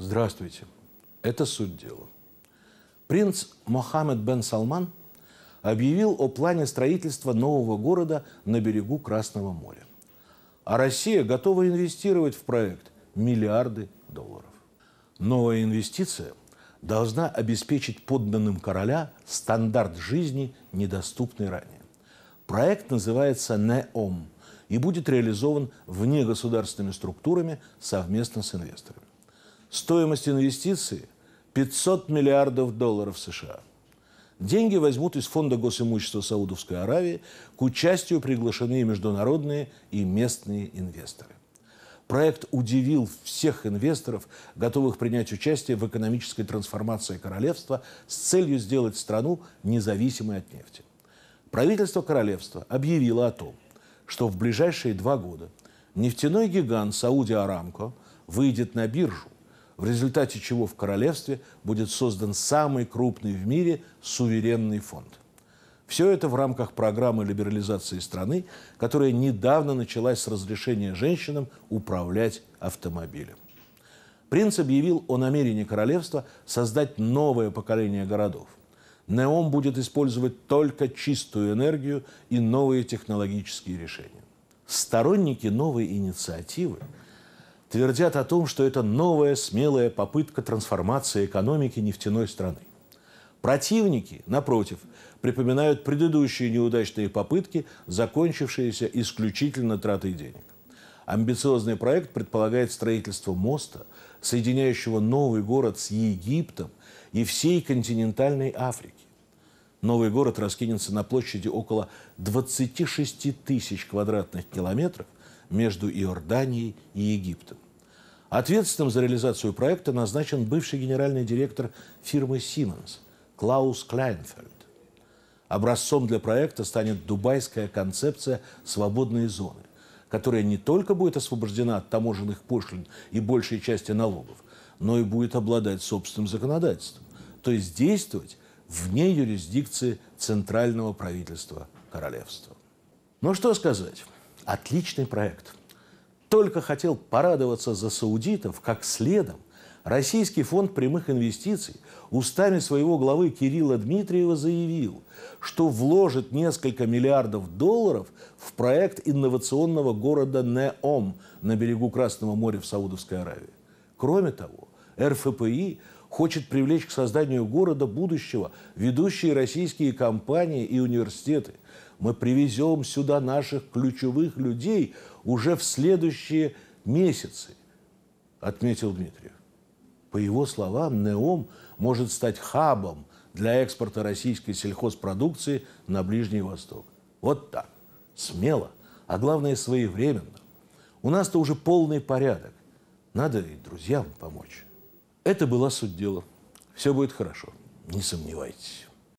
Здравствуйте. Это суть дела. Принц Мохаммед бен Салман объявил о плане строительства нового города на берегу Красного моря. А Россия готова инвестировать в проект миллиарды долларов. Новая инвестиция должна обеспечить подданным короля стандарт жизни, недоступный ранее. Проект называется «НЕОМ» и будет реализован вне государственными структурами совместно с инвесторами. Стоимость инвестиций – 500 миллиардов долларов США. Деньги возьмут из фонда госимущества Саудовской Аравии, к участию приглашены международные и местные инвесторы. Проект удивил всех инвесторов, готовых принять участие в экономической трансформации королевства с целью сделать страну независимой от нефти. Правительство королевства объявило о том, что в ближайшие два года нефтяной гигант Сауди Арамко выйдет на биржу в результате чего в королевстве будет создан самый крупный в мире суверенный фонд. Все это в рамках программы либерализации страны, которая недавно началась с разрешения женщинам управлять автомобилем. Принц объявил о намерении королевства создать новое поколение городов. Неом будет использовать только чистую энергию и новые технологические решения. Сторонники новой инициативы – твердят о том, что это новая смелая попытка трансформации экономики нефтяной страны. Противники, напротив, припоминают предыдущие неудачные попытки, закончившиеся исключительно тратой денег. Амбициозный проект предполагает строительство моста, соединяющего новый город с Египтом и всей континентальной Африки. Новый город раскинется на площади около 26 тысяч квадратных километров между Иорданией и Египтом. Ответственным за реализацию проекта назначен бывший генеральный директор фирмы Siemens Клаус Кляйнфельд. Образцом для проекта станет дубайская концепция свободной зоны, которая не только будет освобождена от таможенных пошлин и большей части налогов, но и будет обладать собственным законодательством, то есть действовать вне юрисдикции центрального правительства королевства. Ну что сказать, отличный проект. Только хотел порадоваться за саудитов, как следом Российский фонд прямых инвестиций устами своего главы Кирилла Дмитриева заявил, что вложит несколько миллиардов долларов в проект инновационного города Неом на берегу Красного моря в Саудовской Аравии. Кроме того, РФПИ хочет привлечь к созданию города будущего ведущие российские компании и университеты. Мы привезем сюда наших ключевых людей уже в следующие месяцы, отметил Дмитриев. По его словам, НЕОМ может стать хабом для экспорта российской сельхозпродукции на Ближний Восток. Вот так. Смело, а главное своевременно. У нас-то уже полный порядок. Надо и друзьям помочь. Это была суть дела. Все будет хорошо, не сомневайтесь.